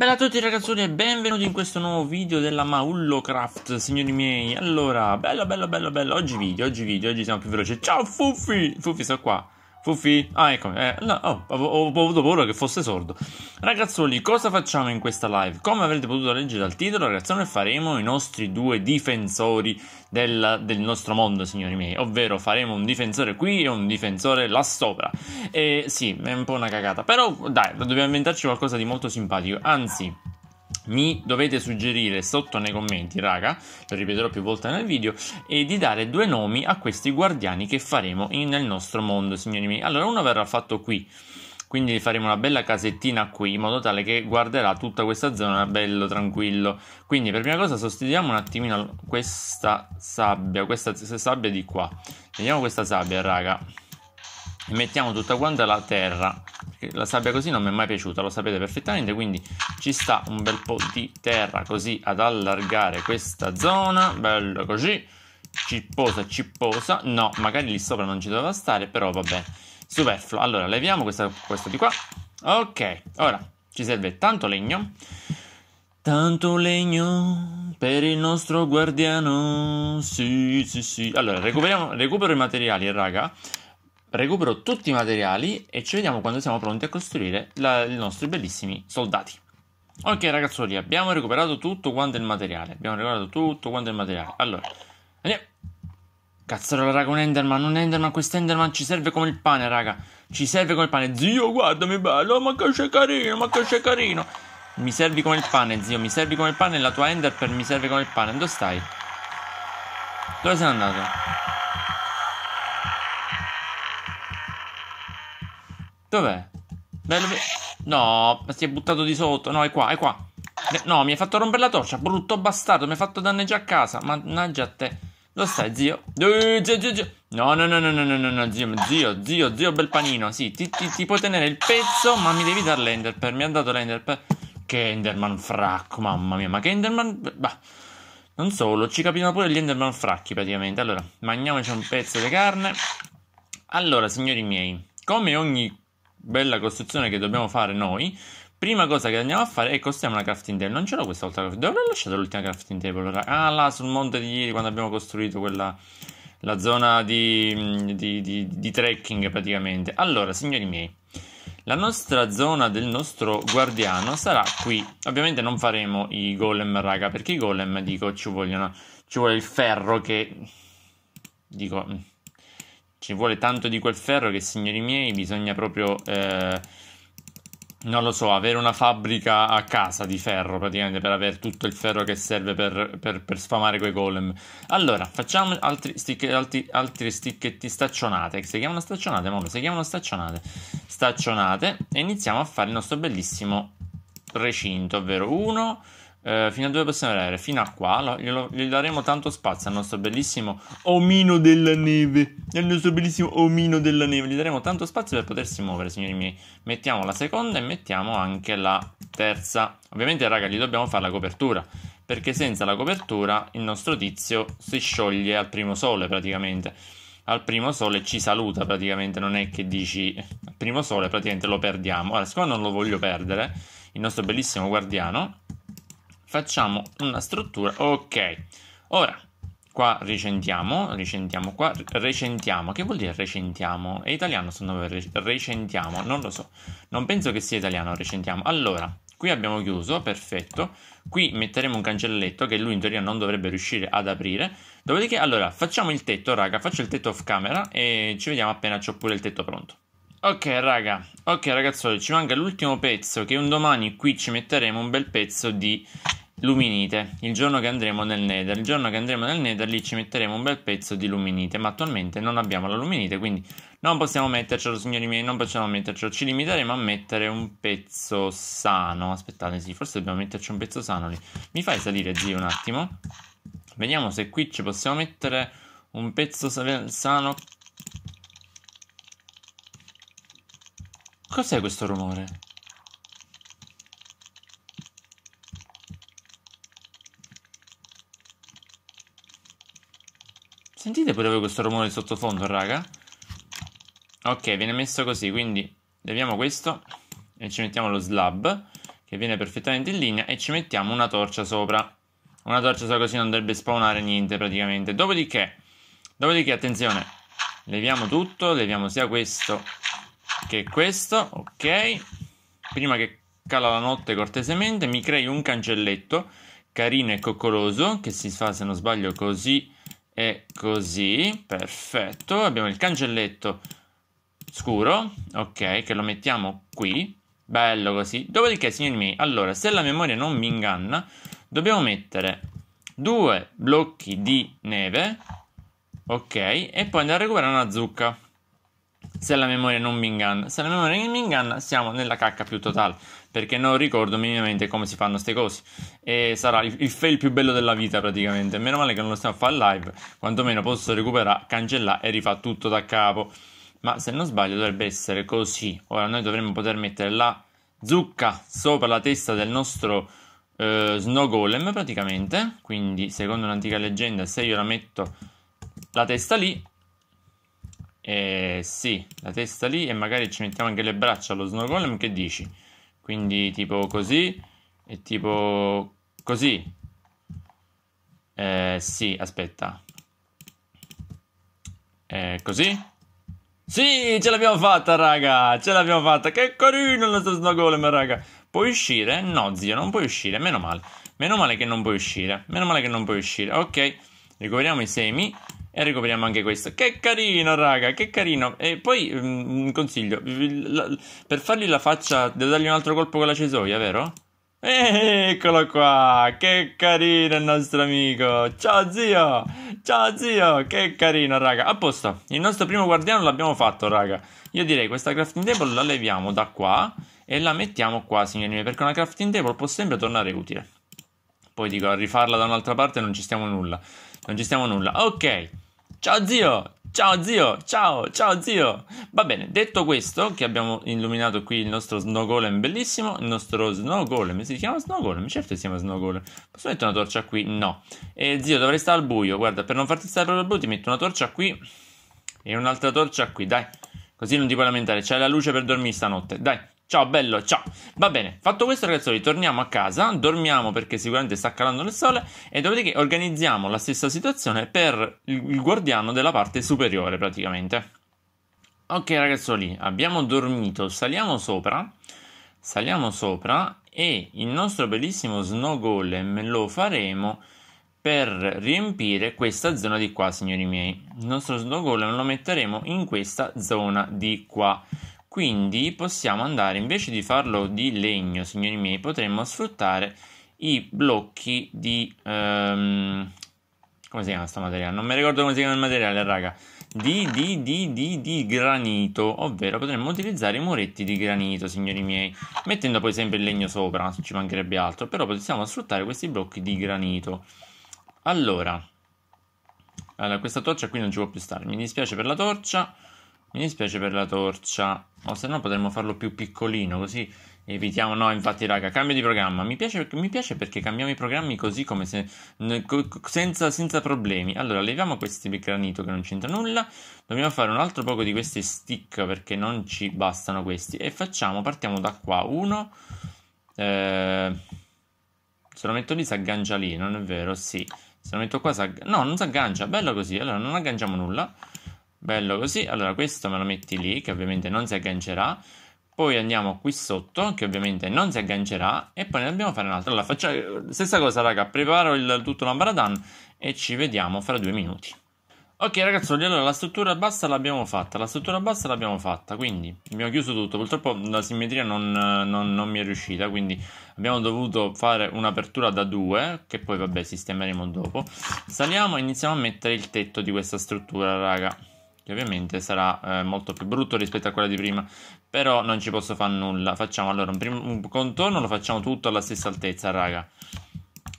Bella a tutti ragazzoni e benvenuti in questo nuovo video della Maullocraft, signori miei. Allora, bello, bello, bello, bello. Oggi video, oggi video, oggi siamo più veloci. Ciao Fuffi! Fuffi sta qua. Fuffi? ah eccomi, eh, no, oh, avevo avuto paura che fosse sordo. Ragazzoli, cosa facciamo in questa live? Come avrete potuto leggere dal titolo, ragazzone, faremo i nostri due difensori del, del nostro mondo, signori miei. Ovvero faremo un difensore qui e un difensore là sopra. E eh, sì, è un po' una cagata, però dai, dobbiamo inventarci qualcosa di molto simpatico. Anzi mi dovete suggerire sotto nei commenti, raga, lo ripeterò più volte nel video, e di dare due nomi a questi guardiani che faremo in, nel nostro mondo, signori miei. Allora, uno verrà fatto qui, quindi faremo una bella casettina qui, in modo tale che guarderà tutta questa zona bello, tranquillo. Quindi, per prima cosa, sostituiamo un attimino questa sabbia, questa sabbia di qua. Vediamo questa sabbia, raga mettiamo tutta quanta la terra la sabbia così non mi è mai piaciuta lo sapete perfettamente quindi ci sta un bel po' di terra così ad allargare questa zona bello così cipposa cipposa no magari lì sopra non ci doveva stare però vabbè superfluo allora leviamo questa, questo di qua ok ora ci serve tanto legno tanto legno per il nostro guardiano sì sì sì allora recuperiamo recupero i materiali raga recupero tutti i materiali e ci vediamo quando siamo pronti a costruire la, i nostri bellissimi soldati. Ok ragazzoli, abbiamo recuperato tutto quanto il materiale, abbiamo recuperato tutto quanto il materiale. Allora, andiamo. Cazzarola raga, un Enderman, un Enderman, questo Enderman ci serve come il pane raga, ci serve come il pane. Zio, guardami bello, ma che c'è carino, ma che c'è carino. Mi servi come il pane, zio, mi servi come il pane, la tua Enderper mi serve come il pane. Dove stai? Dove sei andato? Dov'è? Dai, dove... No, si è buttato di sotto. No, è qua, è qua. No, mi hai fatto rompere la torcia, brutto bastardo. Mi hai fatto danneggiare a casa. Mannaggia a te. Lo sai, zio? zio, zio, zio. No, no, no, no, no, no, no, no, zio, zio, zio, zio, bel panino. Sì, ti, ti, ti puoi tenere il pezzo, ma mi devi dare l'enderper. Mi ha dato l'enderper. Che enderman fracco, mamma mia. Ma che enderman... Bah. Non solo, ci capivano pure gli enderman fracchi, praticamente. Allora, mangiamoci un pezzo di carne. Allora, signori miei, come ogni bella costruzione che dobbiamo fare noi. Prima cosa che andiamo a fare è costruire una crafting table. Non ce l'ho questa volta. l'ho lasciata l'ultima crafting table. Ah, là sul monte di ieri quando abbiamo costruito quella. La zona di, di, di, di trekking praticamente. Allora, signori miei, la nostra zona del nostro guardiano sarà qui. Ovviamente non faremo i golem, raga, perché i golem, dico, ci vogliono... Ci vuole il ferro che... Dico, ci vuole tanto di quel ferro che, signori miei, bisogna proprio... Eh, non lo so, avere una fabbrica a casa di ferro praticamente per avere tutto il ferro che serve per, per, per sfamare quei golem. Allora, facciamo altri stick, altri, altri sticchetti staccionate. Si chiamano staccionate, mamma, si chiamano staccionate. Staccionate e iniziamo a fare il nostro bellissimo recinto, ovvero 1, eh, fino a dove possiamo persone fino a qua lo, glielo, gli daremo tanto spazio al nostro bellissimo omino della neve. Al nostro bellissimo omino della neve. Gli daremo tanto spazio per potersi muovere, signori miei. Mettiamo la seconda e mettiamo anche la terza. Ovviamente, raga, gli dobbiamo fare la copertura. Perché senza la copertura il nostro tizio si scioglie al primo sole praticamente. Al primo sole ci saluta praticamente, non è che dici al primo sole praticamente lo perdiamo. Ora, Allora, siccome non lo voglio perdere, il nostro bellissimo guardiano facciamo una struttura ok ora qua recentiamo recentiamo qua recentiamo che vuol dire recentiamo è italiano sto nome recentiamo non lo so non penso che sia italiano recentiamo allora Qui abbiamo chiuso, perfetto. Qui metteremo un cancelletto che lui in teoria non dovrebbe riuscire ad aprire. Dopodiché, allora, facciamo il tetto, raga, faccio il tetto off camera e ci vediamo appena ho pure il tetto pronto. Ok raga, ok ragazzuoli, ci manca l'ultimo pezzo che un domani qui ci metteremo un bel pezzo di luminite, il giorno che andremo nel nether, il giorno che andremo nel nether lì ci metteremo un bel pezzo di luminite, ma attualmente non abbiamo la luminite, quindi non possiamo mettercelo signori miei, non possiamo mettercelo, ci limiteremo a mettere un pezzo sano, aspettate sì, forse dobbiamo metterci un pezzo sano lì, mi fai salire zio un attimo, vediamo se qui ci possiamo mettere un pezzo sano Cos'è questo rumore? Sentite pure questo rumore di sottofondo, raga? Ok, viene messo così, quindi leviamo questo e ci mettiamo lo slab che viene perfettamente in linea e ci mettiamo una torcia sopra. Una torcia sopra così non dovrebbe spawnare niente praticamente. Dopodiché, dopodiché attenzione, leviamo tutto, leviamo sia questo che è questo, ok. Prima che cala la notte cortesemente, mi crei un cancelletto carino e coccoloso che si fa se non sbaglio così e così, perfetto. Abbiamo il cancelletto scuro, ok, che lo mettiamo qui, bello così. Dopodiché, signori miei, allora, se la memoria non mi inganna, dobbiamo mettere due blocchi di neve, ok, e poi andare a recuperare una zucca se la memoria non mi inganna. Se la memoria non mi inganna, siamo nella cacca più totale. Perché non ricordo minimamente come si fanno queste cose. E sarà il, il, fail più bello della vita, praticamente. Meno male che non lo stiamo a fare live. Quantomeno posso recuperare, cancellare e rifare tutto da capo. Ma se non sbaglio, dovrebbe essere così. Ora noi dovremmo poter mettere la zucca sopra la testa del nostro eh, Snow Golem, praticamente. Quindi, secondo un'antica leggenda, se io la metto la testa lì, eh, sì, la testa lì e magari ci mettiamo anche le braccia allo snow golem, che dici? Quindi tipo così e tipo così. Eh, sì, aspetta. Eh, così? Sì, ce l'abbiamo fatta, raga! Ce l'abbiamo fatta! Che carino il nostro snow golem, raga! Puoi uscire? No, zio, non puoi uscire, meno male. Meno male che non puoi uscire, meno male che non puoi uscire. Ok, ricoveriamo i semi. E recuperiamo anche questo. Che carino, raga, che carino. E poi mm, un consiglio, per fargli la faccia devo dargli un altro colpo con la cesoia, vero? Eh, eccolo qua, che carino il nostro amico. Ciao zio, ciao zio, che carino raga. A posto, il nostro primo guardiano l'abbiamo fatto raga. Io direi questa crafting table la leviamo da qua e la mettiamo qua signori miei perché una crafting table può sempre tornare utile. Poi dico, a rifarla da un'altra parte non ci stiamo nulla. Non ci stiamo nulla. Ok. Ciao zio! Ciao zio, ciao, ciao zio. Va bene, detto questo, che abbiamo illuminato qui il nostro Snow Golem bellissimo, il nostro Snow Golem, si chiama Snow Golem? Certo si chiama Snow Golem. Posso mettere una torcia qui? No. E eh, zio, dovrei stare al buio, guarda, per non farti stare proprio al buio ti metto una torcia qui e un'altra torcia qui, dai. Così non ti puoi lamentare, c'è la luce per dormire stanotte, dai. Ciao bello, ciao. Va bene, fatto questo ragazzi, torniamo a casa, dormiamo perché sicuramente sta calando il sole e dopodiché organizziamo la stessa situazione per il guardiano della parte superiore praticamente. Ok ragazzoli, abbiamo dormito, saliamo sopra, saliamo sopra e il nostro bellissimo snow golem lo faremo per riempire questa zona di qua, signori miei. Il nostro snow golem lo metteremo in questa zona di qua. Quindi possiamo andare, invece di farlo di legno, signori miei, potremmo sfruttare i blocchi di... Um, come si chiama questo materiale? Non mi ricordo come si chiama il materiale, raga. Di, di, di, di, di granito, ovvero potremmo utilizzare i muretti di granito, signori miei, mettendo poi sempre il legno sopra, ci mancherebbe altro, però possiamo sfruttare questi blocchi di granito. Allora, allora questa torcia qui non ci può più stare, mi dispiace per la torcia, mi dispiace per la torcia. O se no potremmo farlo più piccolino, così evitiamo. No, infatti, raga, cambio di programma. Mi piace, mi piace perché cambiamo i programmi così come se. Senza, senza, problemi. Allora, leviamo questi granito che non c'entra nulla. Dobbiamo fare un altro poco di questi stick perché non ci bastano questi. E facciamo, partiamo da qua. Uno. Eh, se lo metto lì si aggancia lì, non è vero? Sì. Se lo metto qua si aggancia. No, non si aggancia. Bello così. Allora, non agganciamo nulla bello così allora questo me lo metti lì che ovviamente non si aggancerà poi andiamo qui sotto che ovviamente non si aggancerà e poi ne dobbiamo fare un altro allora facciamo stessa cosa raga preparo il tutto l'ambaradan e ci vediamo fra due minuti Ok ragazzuoli, allora la struttura bassa l'abbiamo fatta, la struttura bassa l'abbiamo fatta, quindi abbiamo chiuso tutto, purtroppo la simmetria non, non, non mi è riuscita, quindi abbiamo dovuto fare un'apertura da due, che poi vabbè sistemeremo dopo. Saliamo e iniziamo a mettere il tetto di questa struttura raga che ovviamente sarà eh, molto più brutto rispetto a quella di prima, però non ci posso fare nulla. Facciamo allora un, prim- un contorno, lo facciamo tutto alla stessa altezza, raga.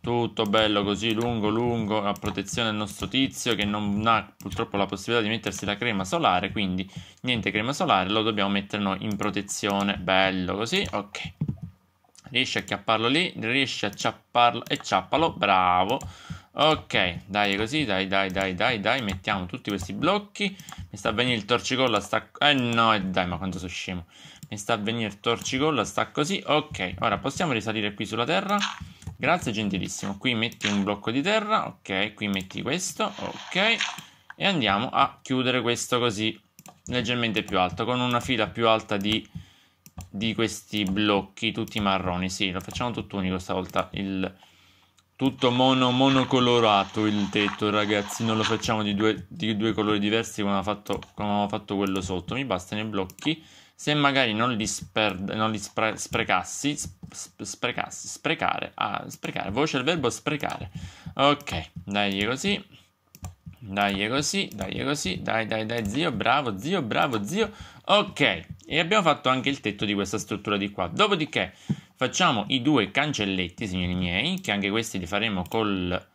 Tutto bello così, lungo, lungo, a protezione del nostro tizio che non ha purtroppo la possibilità di mettersi la crema solare, quindi niente crema solare, lo dobbiamo mettere noi in protezione, bello così, ok. Riesci a chiapparlo lì, riesci a ciapparlo e ciappalo, bravo. Ok, dai così, dai, dai, dai, dai, dai, mettiamo tutti questi blocchi. Mi sta a venire il torcicolla, sta... Eh no, eh, dai, ma quanto sono scemo. Mi sta a venire il torcicolla, sta così. Ok, ora possiamo risalire qui sulla terra. Grazie, gentilissimo. Qui metti un blocco di terra, ok, qui metti questo, ok. E andiamo a chiudere questo così, leggermente più alto, con una fila più alta di, di questi blocchi, tutti marroni. Sì, lo facciamo tutto unico stavolta, il tutto mono, monocolorato il tetto, ragazzi. Non lo facciamo di due, di due colori diversi come avevamo fatto, fatto, quello sotto. Mi bastano i blocchi. Se magari non li, sper, non li spre, sprecassi, sp, sprecassi, sprecare, ah, sprecare, voce del verbo sprecare. Ok, dai così, dai così, dai così, dai dai dai zio, bravo zio, bravo zio. Ok, e abbiamo fatto anche il tetto di questa struttura di qua. Dopodiché facciamo i due cancelletti, signori miei, che anche questi li faremo col,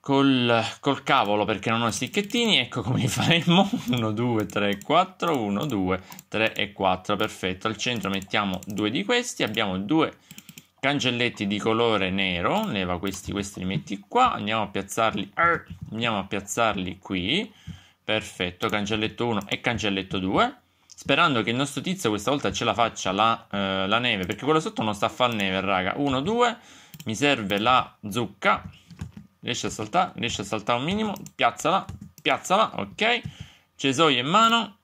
col, col cavolo perché non ho sticchettini, ecco come li faremo, 1, 2, 3, 4, 1, 2, 3 e 4, perfetto, al centro mettiamo due di questi, abbiamo due cancelletti di colore nero, leva questi, questi li metti qua, andiamo a piazzarli, andiamo a piazzarli qui, perfetto, cancelletto 1 e cancelletto 2, Sperando che il nostro tizio questa volta ce la faccia la, eh, la neve. Perché quello sotto non sta a fare neve, raga. 1, 2. Mi serve la zucca. Riesce a saltare. Riesce a saltare un minimo. Piazzala. Piazzala. Ok. Cesoie in mano.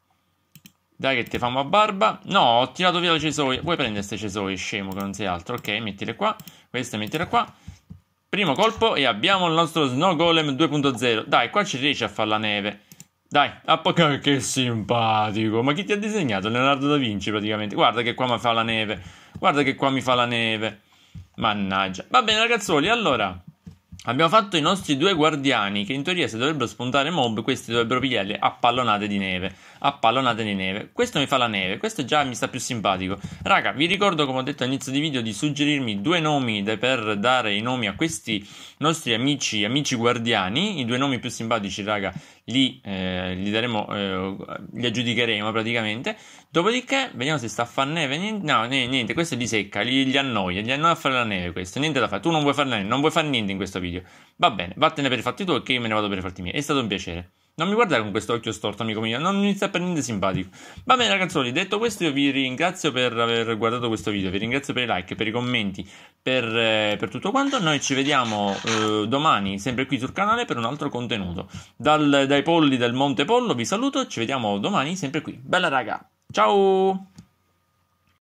Dai che ti famo a barba. No, ho tirato via le cesoie. Vuoi prendere queste cesoie, scemo, che non sei altro. Ok, mettile qua. Queste mettile qua. Primo colpo e abbiamo il nostro Snow Golem 2.0. Dai, qua ci riesce a fare la neve. Dai, che simpatico. Ma chi ti ha disegnato? Leonardo da Vinci praticamente. Guarda che qua mi fa la neve. Guarda che qua mi fa la neve. Mannaggia. Va bene ragazzoli, allora Abbiamo fatto i nostri due guardiani, che in teoria se dovrebbero spuntare mob, questi dovrebbero pigliarli a pallonate di neve. A pallonate di neve. Questo mi fa la neve, questo già mi sta più simpatico. Raga, vi ricordo, come ho detto all'inizio di video, di suggerirmi due nomi de- per dare i nomi a questi nostri amici, amici guardiani. I due nomi più simpatici, raga, li, eh, li, daremo, eh, li aggiudicheremo praticamente. Dopodiché, vediamo se sta a fare neve. No, niente, questo è di secca, li, gli annoia, gli annoia a fare la neve questo. Niente da fare, tu non vuoi fare niente, non vuoi fare niente in questo video. Va bene, vattene per i fatti tuoi che io me ne vado per i fatti miei. È stato un piacere. Non mi guardare con questo occhio storto, amico mio, non mi sta per niente simpatico. Va bene, ragazzuoli, detto questo, io vi ringrazio per aver guardato questo video, vi ringrazio per i like, per i commenti, per, eh, per tutto quanto. Noi ci vediamo eh, domani, sempre qui sul canale, per un altro contenuto. Dal, dai polli del Monte Pollo vi saluto, ci vediamo domani, sempre qui. Bella raga! Ciao!